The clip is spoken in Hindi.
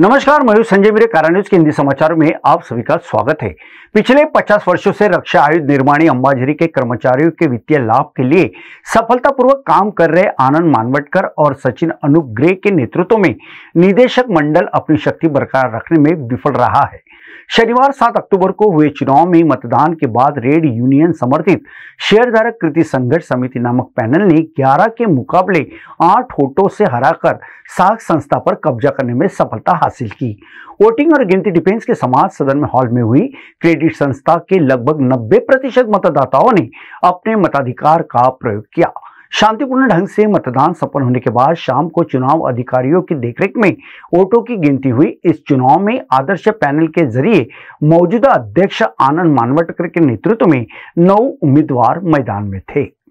नमस्कार मयूर संजय मेरे कारा न्यूज के हिंदी समाचार में आप सभी का स्वागत है पिछले 50 वर्षों से रक्षा आयुध निर्माणी अंबाझरी के कर्मचारियों के वित्तीय लाभ के लिए सफलतापूर्वक काम कर रहे आनंद मानवटकर और सचिन अनुग्रे के नेतृत्व में निदेशक मंडल अपनी शक्ति बरकरार रखने में विफल रहा है शनिवार सात अक्टूबर को हुए चुनाव में मतदान के बाद रेड यूनियन समर्थित शेयरधारक कृति संघर्ष समिति नामक पैनल ने 11 के मुकाबले आठ वोटों से हराकर साख संस्था पर कब्जा करने में सफलता हासिल की वोटिंग और गिनती डिफेंस के समाज सदन में हॉल में हुई क्रेडिट संस्था के लगभग 90 प्रतिशत मतदाताओं ने अपने मताधिकार का प्रयोग किया शांतिपूर्ण ढंग से मतदान सफल होने के बाद शाम को चुनाव अधिकारियों की देखरेख में वोटों की गिनती हुई इस चुनाव में आदर्श पैनल के जरिए मौजूदा अध्यक्ष आनंद मानवटकर के नेतृत्व में नौ उम्मीदवार मैदान में थे